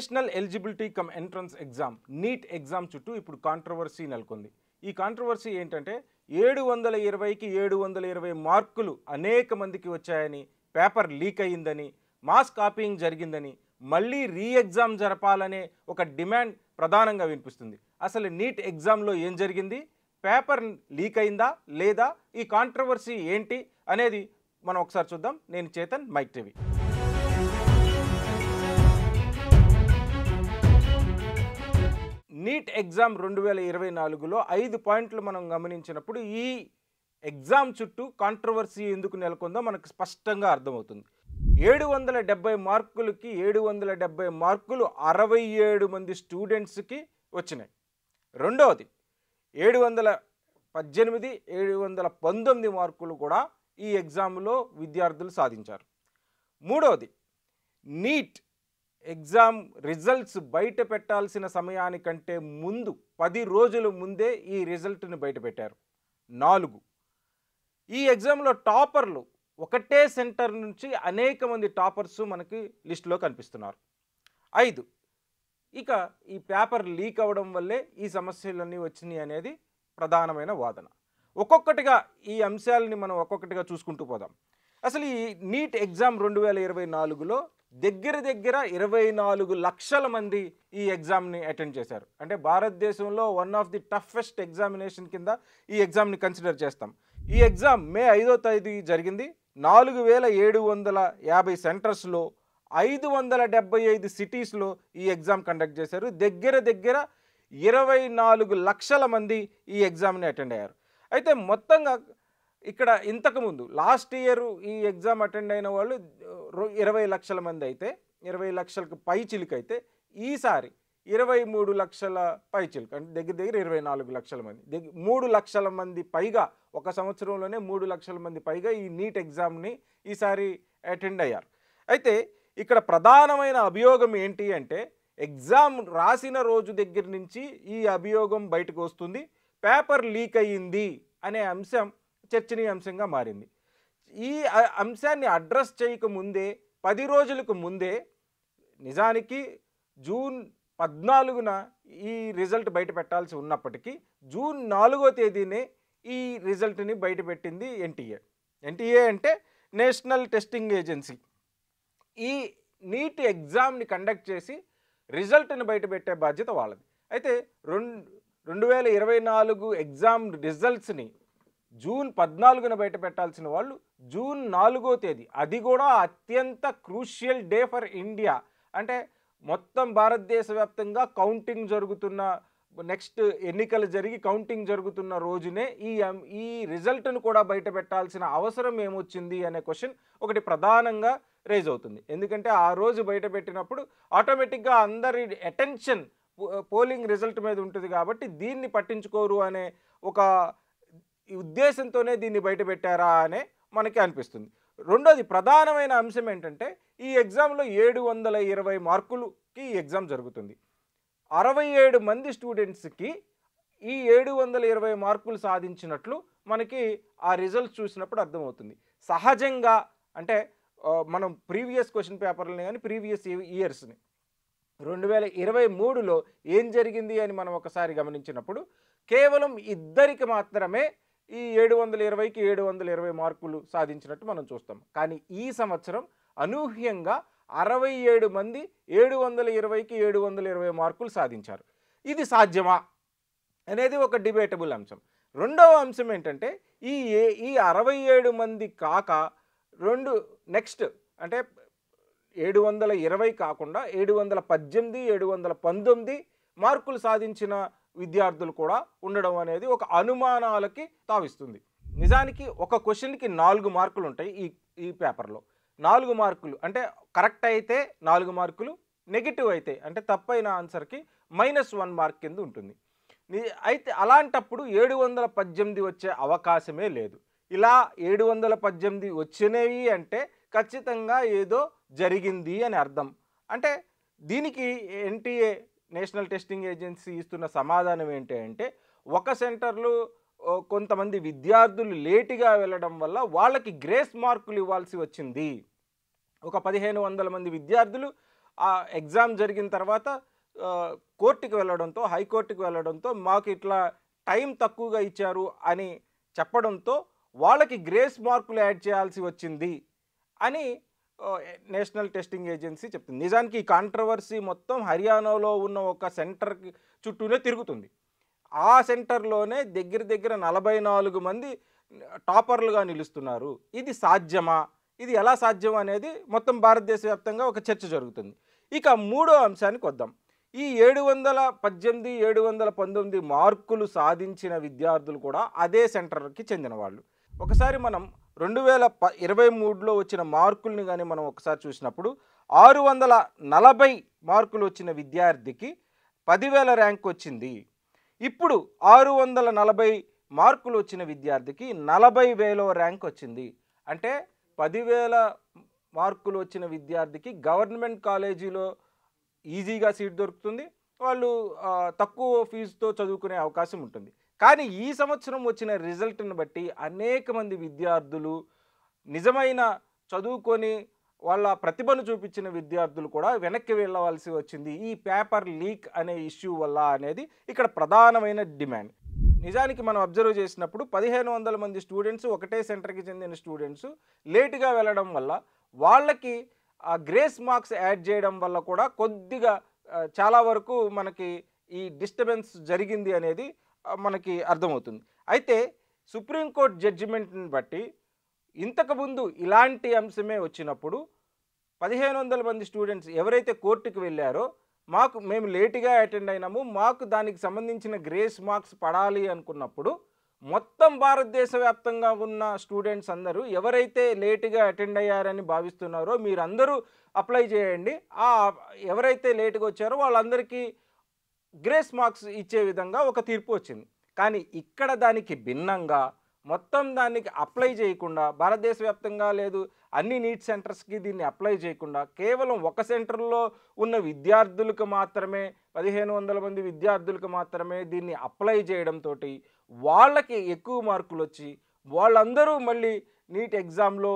national eligibility cum entrance exam NEET exam చుట్టూ ఇప్పుడు controversy నెలకొంది ఈ కాంట్రవర్సీ ఏంటంటే ఏడు వందల ఇరవైకి ఏడు వందల ఇరవై మార్కులు అనేక మందికి వచ్చాయని పేపర్ లీక్ అయ్యిందని మాస్ కాపీయింగ్ జరిగిందని మళ్ళీ రీ ఎగ్జామ్ జరపాలనే ఒక డిమాండ్ ప్రధానంగా వినిపిస్తుంది అసలు నీట్ ఎగ్జామ్లో ఏం జరిగింది పేపర్ లీక్ అయిందా లేదా ఈ కాంట్రవర్సీ ఏంటి అనేది మనం ఒకసారి చూద్దాం నేను Chetan mic TV NEET exam రెండు వేల ఇరవై నాలుగులో ఐదు పాయింట్లు మనం గమనించినప్పుడు ఈ ఎగ్జామ్ చుట్టూ కాంట్రవర్సీ ఎందుకు నెలకొందో మనకు స్పష్టంగా అర్థమవుతుంది ఏడు వందల డెబ్బై మార్కులకి ఏడు వందల డెబ్బై మార్కులు అరవై ఏడు మంది స్టూడెంట్స్కి వచ్చినాయి రెండవది ఏడు వందల పద్దెనిమిది ఏడు వందల పంతొమ్మిది మార్కులు కూడా ఈ ఎగ్జామ్లో విద్యార్థులు సాధించారు మూడవది నీట్ ఎగ్జామ్ రిజల్ట్స్ బయట పెట్టాల్సిన సమయానికంటే ముందు పది రోజుల ముందే ఈ రిజల్ట్ని బయటపెట్టారు నాలుగు ఈ ఎగ్జామ్లో టాపర్లు ఒకటే సెంటర్ నుంచి అనేక మంది టాపర్స్ మనకి లిస్టులో కనిపిస్తున్నారు ఐదు ఇక ఈ పేపర్ లీక్ అవ్వడం వల్లే ఈ సమస్యలన్నీ వచ్చినాయి అనేది ప్రధానమైన వాదన ఒక్కొక్కటిగా ఈ అంశాలని మనం ఒక్కొక్కటిగా చూసుకుంటూ పోదాం అసలు ఈ నీట్ ఎగ్జామ్ రెండు వేల ఇరవై నాలుగులో దగ్గర దగ్గర ఇరవై నాలుగు లక్షల మంది ఈ ఎగ్జామ్ని అటెండ్ చేశారు అంటే భారతదేశంలో one of the toughest examination కింద ఈ ఎగ్జామ్ని కన్సిడర్ చేస్తాం ఈ ఎగ్జామ్ మే ఐదో తేదీ జరిగింది నాలుగు వేల ఏడు వందల యాభై సెంటర్స్లో ఐదు వందల డెబ్బై ఐదు సిటీస్లో ఈ ఎగ్జామ్ కండక్ట్ చేశారు దగ్గర దగ్గర ఇరవై నాలుగు లక్షల మంది ఈ ఎగ్జామ్ని అటెండ్ అయ్యారు అయితే మొత్తంగా ఇక్కడ ఇంతకుముందు లాస్ట్ ఇయర్ ఈ ఎగ్జామ్ అటెండ్ అయిన వాళ్ళు ఇరవై లక్షల మంది అయితే ఇరవై లక్షలకు పై చిలుకైతే ఈసారి ఇరవై మూడు లక్షల పై చిలుక అంటే దగ్గర దగ్గర ఇరవై నాలుగు లక్షల మంది దగ్గర మూడు లక్షల మంది పైగా ఒక సంవత్సరంలోనే మూడు లక్షల మంది పైగా ఈ నీట్ ఎగ్జామ్ని ఈసారి అటెండ్ అయ్యారు అయితే ఇక్కడ ప్రధానమైన అభియోగం ఏంటి అంటే ఎగ్జామ్ రాసిన రోజు దగ్గర నుంచి ఈ అభియోగం బయటకు వస్తుంది పేపర్ లీక్ అయ్యింది అనే అంశం చర్చనీయాంశంగా మారింది ఈ అంశాన్ని అడ్రస్ చేయకముందే పది రోజులకు ముందే నిజానికి జూన్ పద్నాలుగున ఈ రిజల్ట్ బయట పెట్టాల్సి ఉన్నప్పటికీ జూన్ నాలుగో తేదీనే ఈ రిజల్ట్ని బయటపెట్టింది ఎన్టీఏ ఎన్టీఏ అంటే నేషనల్ టెస్టింగ్ ఏజెన్సీ ఈ నీట్ ఎగ్జామ్ని కండక్ట్ చేసి రిజల్ట్ని బయటపెట్టే బాధ్యత వాళ్ళది అయితే రెండు రెండు వేల ఇరవై నాలుగు ఎగ్జామ్ రిజల్ట్స్ని జూన్ పద్నాలుగున బయట పెట్టాల్సిన వాళ్ళు జూన్ నాలుగో తేదీ అది కూడా అత్యంత క్రూషియల్ డే ఫర్ ఇండియా అంటే మొత్తం భారతదేశ వ్యాప్తంగా కౌంటింగ్ జరుగుతున్న నెక్స్ట్ ఎన్నికలు జరిగి కౌంటింగ్ జరుగుతున్న రోజునే ఈ ఈ రిజల్ట్ను కూడా బయట పెట్టాల్సిన అవసరం ఏమొచ్చింది అనే క్వశ్చన్ ఒకటి ప్రధానంగా రేజ్ అవుతుంది ఎందుకంటే ఆ రోజు బయట పెట్టినప్పుడు ఆటోమేటిక్గా అందరి అటెన్షన్ పోలింగ్ రిజల్ట్ మీద ఉంటుంది కాబట్టి దీన్ని పట్టించుకోరు అనే ఒక ఈ ఉద్దేశంతోనే దీన్ని బయట పెట్టారా అనే మనకి అనిపిస్తుంది రెండోది ప్రధానమైన అంశం ఏంటంటే ఈ ఎగ్జామ్లో ఏడు వందల ఇరవై మార్కులకి ఈ ఎగ్జామ్ జరుగుతుంది అరవై ఏడు మంది స్టూడెంట్స్కి ఈ ఏడు వందల ఇరవై మార్కులు సాధించినట్లు మనకి ఆ రిజల్ట్స్ చూసినప్పుడు అర్థమవుతుంది సహజంగా అంటే మనం ప్రీవియస్ క్వశ్చన్ పేపర్లని కానీ ప్రీవియస్ ఇయర్స్ని రెండు వేల ఇరవై మూడులో ఏం జరిగింది అని మనం ఒకసారి గమనించినప్పుడు కేవలం ఇద్దరికి మాత్రమే ఈ ఏడు వందల ఇరవైకి ఏడు వందల ఇరవై మార్కులు సాధించినట్టు మనం చూస్తాం కానీ ఈ సంవత్సరం అనూహ్యంగా అరవై ఏడు మంది ఏడు వందల ఇరవైకి ఏడు వందల ఇరవై మార్కులు సాధించారు ఇది సాధ్యమా అనేది ఒక డిబేటబుల్ అంశం రెండవ అంశం ఏంటంటే ఈ ఏ ఈ అరవై ఏడు మంది కాక రెండు నెక్స్ట్ అంటే ఏడు వందల ఇరవై కాకుండా ఏడు వందల పద్దెనిమిది ఏడు వందల పంతొమ్మిది మార్కులు సాధించిన విద్యార్థులు కూడా ఉండడం అనేది ఒక అనుమానాలకి తావిస్తుంది నిజానికి ఒక క్వశ్చన్కి నాలుగు మార్కులు ఉంటాయి ఈ ఈ పేపర్లో నాలుగు మార్కులు అంటే కరెక్ట్ అయితే నాలుగు మార్కులు నెగిటివ్ అయితే అంటే తప్పైన ఆన్సర్కి మైనస్ వన్ మార్క్ కింద ఉంటుంది అయితే అలాంటప్పుడు ఏడు వందల పద్దెనిమిది వచ్చే అవకాశమే లేదు ఇలా ఏడు వందల పద్దెనిమిది వచ్చినవి అంటే ఖచ్చితంగా ఏదో జరిగింది అని అర్థం అంటే దీనికి ఎన్టీఏ నేషనల్ టెస్టింగ్ ఏజెన్సీ ఇస్తున్న సమాధానం ఏంటి అంటే ఒక సెంటర్లో కొంతమంది విద్యార్థులు లేటుగా వెళ్ళడం వల్ల వాళ్ళకి గ్రేస్ మార్కులు ఇవ్వాల్సి వచ్చింది ఒక పదిహేను వందల మంది విద్యార్థులు ఆ ఎగ్జామ్ జరిగిన తర్వాత కోర్టుకు వెళ్ళడంతో హైకోర్టుకు వెళ్ళడంతో మాకు ఇట్లా టైం తక్కువగా ఇచ్చారు అని చెప్పడంతో వాళ్ళకి గ్రేస్ మార్కులు యాడ్ చేయాల్సి వచ్చింది అని నేషనల్ టెస్టింగ్ ఏజెన్సీ చెప్తుంది నిజానికి ఈ కాంట్రవర్సీ మొత్తం హర్యానాలో ఉన్న ఒక సెంటర్ చుట్టూనే తిరుగుతుంది ఆ సెంటర్లోనే దగ్గర దగ్గర నలభై నాలుగు మంది టాపర్లుగా నిలుస్తున్నారు ఇది సాధ్యమా ఇది ఎలా సాధ్యం అనేది మొత్తం భారతదేశ వ్యాప్తంగా ఒక చర్చ జరుగుతుంది ఇక మూడో అంశానికి వద్దాం ఈ ఏడు వందల పద్దెనిమిది ఏడు వందల పంతొమ్మిది మార్కులు సాధించిన విద్యార్థులు కూడా అదే సెంటర్కి చెందిన వాళ్ళు ఒకసారి మనం రెండు వేల ప ఇరవై మూడులో వచ్చిన మార్కుల్ని కానీ మనం ఒకసారి చూసినప్పుడు ఆరు వందల నలభై మార్కులు వచ్చిన విద్యార్థికి పదివేల ర్యాంక్ వచ్చింది ఇప్పుడు ఆరు వందల నలభై మార్కులు వచ్చిన విద్యార్థికి నలభై వేలో ర్యాంక్ వచ్చింది అంటే పదివేల మార్కులు వచ్చిన విద్యార్థికి గవర్నమెంట్ కాలేజీలో ఈజీగా సీట్ దొరుకుతుంది వాళ్ళు తక్కువ ఫీజుతో చదువుకునే అవకాశం ఉంటుంది కానీ ఈ సంవత్సరం వచ్చిన రిజల్ట్ని బట్టి అనేక మంది విద్యార్థులు నిజమైన చదువుకొని వాళ్ళ ప్రతిభను చూపించిన విద్యార్థులు కూడా వెనక్కి వెళ్ళవలసి వచ్చింది ఈ పేపర్ లీక్ అనే ఇష్యూ వల్ల అనేది ఇక్కడ ప్రధానమైన డిమాండ్ నిజానికి మనం అబ్జర్వ్ చేసినప్పుడు పదిహేను వందల మంది స్టూడెంట్స్ ఒకటే సెంటర్కి చెందిన స్టూడెంట్స్ లేటుగా వెళ్ళడం వల్ల వాళ్ళకి ఆ గ్రేస్ మార్క్స్ యాడ్ చేయడం వల్ల కూడా కొద్దిగా చాలా వరకు మనకి ఈ డిస్టర్బెన్స్ జరిగింది అనేది మనకి అర్థమవుతుంది అయితే సుప్రీంకోర్టు జడ్జిమెంట్ని బట్టి ఇంతకుముందు ఇలాంటి అంశమే వచ్చినప్పుడు పదిహేను వందల మంది స్టూడెంట్స్ ఎవరైతే కోర్టుకు వెళ్ళారో మాకు మేము లేటుగా అటెండ్ అయినాము మాకు దానికి సంబంధించిన గ్రేస్ మార్క్స్ పడాలి అనుకున్నప్పుడు మొత్తం భారతదేశ వ్యాప్తంగా ఉన్న స్టూడెంట్స్ అందరూ ఎవరైతే లేటుగా అటెండ్ అయ్యారని భావిస్తున్నారో మీరందరూ అప్లై చేయండి ఆ ఎవరైతే లేటుగా వచ్చారో వాళ్ళందరికీ గ్రేస్ మార్క్స్ ఇచ్చే విధంగా ఒక తీర్పు వచ్చింది కానీ ఇక్కడ దానికి భిన్నంగా మొత్తం దానికి అప్లై చేయకుండా భారతదేశ వ్యాప్తంగా లేదు అన్ని నీట్ సెంటర్స్కి దీన్ని అప్లై చేయకుండా కేవలం ఒక సెంటర్లో ఉన్న విద్యార్థులకు మాత్రమే పదిహేను వందల మంది విద్యార్థులకు మాత్రమే దీన్ని అప్లై చేయడంతో వాళ్ళకి ఎక్కువ మార్కులు వచ్చి వాళ్ళందరూ మళ్ళీ నీట్ ఎగ్జామ్లో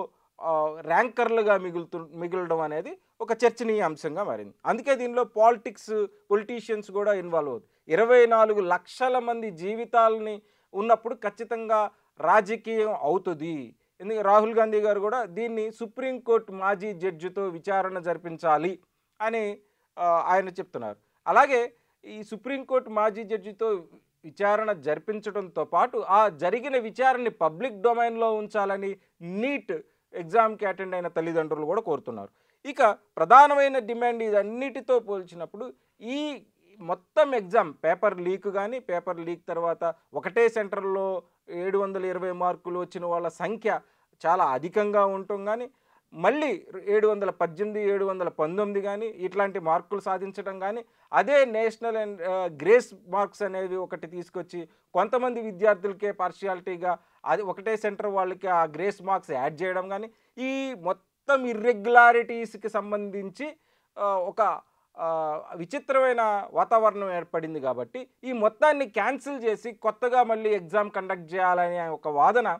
ర్యాంకర్లుగా మిగులుతు మిగలడం అనేది ఒక చర్చనీయ అంశంగా మారింది అందుకే దీనిలో పాలిటిక్స్ పొలిటీషియన్స్ కూడా ఇన్వాల్వ్ అవుతుంది ఇరవై నాలుగు లక్షల మంది జీవితాలని ఉన్నప్పుడు ఖచ్చితంగా రాజకీయం అవుతుంది ఎందుకంటే రాహుల్ గాంధీ గారు కూడా దీన్ని సుప్రీంకోర్టు మాజీ జడ్జితో విచారణ జరిపించాలి అని ఆయన చెప్తున్నారు అలాగే ఈ సుప్రీంకోర్టు మాజీ జడ్జితో విచారణ జరిపించడంతో పాటు ఆ జరిగిన విచారణని పబ్లిక్ డొమైన్లో ఉంచాలని నీట్ ఎగ్జామ్కి అటెండ్ అయిన తల్లిదండ్రులు కూడా కోరుతున్నారు ఇక ప్రధానమైన డిమాండ్ ఇది అన్నిటితో పోల్చినప్పుడు ఈ మొత్తం ఎగ్జామ్ పేపర్ లీక్ కానీ పేపర్ లీక్ తర్వాత ఒకటే సెంటర్లో ఏడు వందల ఇరవై మార్కులు వచ్చిన వాళ్ళ సంఖ్య చాలా అధికంగా ఉంటుంది కానీ మళ్ళీ ఏడు వందల పద్దెనిమిది ఏడు వందల పంతొమ్మిది కానీ ఇట్లాంటి మార్కులు సాధించడం కానీ అదే నేషనల్ అండ్ గ్రేస్ మార్క్స్ అనేవి ఒకటి తీసుకొచ్చి కొంతమంది విద్యార్థులకే పార్షియాలిటీగా అది ఒకటే సెంటర్ వాళ్ళకి ఆ గ్రేస్ మార్క్స్ యాడ్ చేయడం కానీ ఈ మొత్తం ఇర్రెగ్యులారిటీస్కి సంబంధించి ఒక విచిత్రమైన వాతావరణం ఏర్పడింది కాబట్టి ఈ మొత్తాన్ని క్యాన్సిల్ చేసి కొత్తగా మళ్ళీ ఎగ్జామ్ కండక్ట్ చేయాలనే ఒక వాదన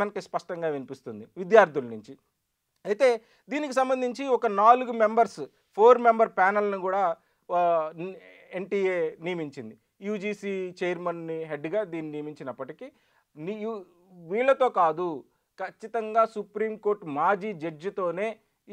మనకి స్పష్టంగా వినిపిస్తుంది విద్యార్థుల నుంచి అయితే దీనికి సంబంధించి ఒక నాలుగు మెంబర్స్ ఫోర్ మెంబర్ ప్యానల్ను కూడా ఎన్టీఏ నియమించింది యూజీసీ చైర్మన్ని హెడ్గా దీన్ని నియమించినప్పటికీ నీ వీళ్ళతో కాదు ఖచ్చితంగా సుప్రీంకోర్టు మాజీ జడ్జితోనే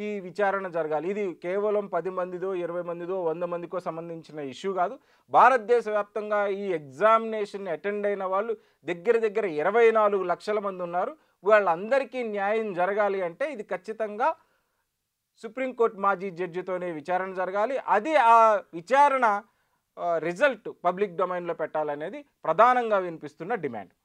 ఈ విచారణ జరగాలి ఇది కేవలం పది మందిదో ఇరవై మందిదో వంద మందికో సంబంధించిన ఇష్యూ కాదు భారతదేశ వ్యాప్తంగా ఈ ఎగ్జామినేషన్ అటెండ్ అయిన వాళ్ళు దగ్గర దగ్గర ఇరవై నాలుగు లక్షల మంది ఉన్నారు వాళ్ళందరికీ న్యాయం జరగాలి అంటే ఇది ఖచ్చితంగా సుప్రీంకోర్టు మాజీ జడ్జితోనే విచారణ జరగాలి అది ఆ విచారణ రిజల్ట్ పబ్లిక్ డొమైన్లో పెట్టాలనేది ప్రధానంగా వినిపిస్తున్న డిమాండ్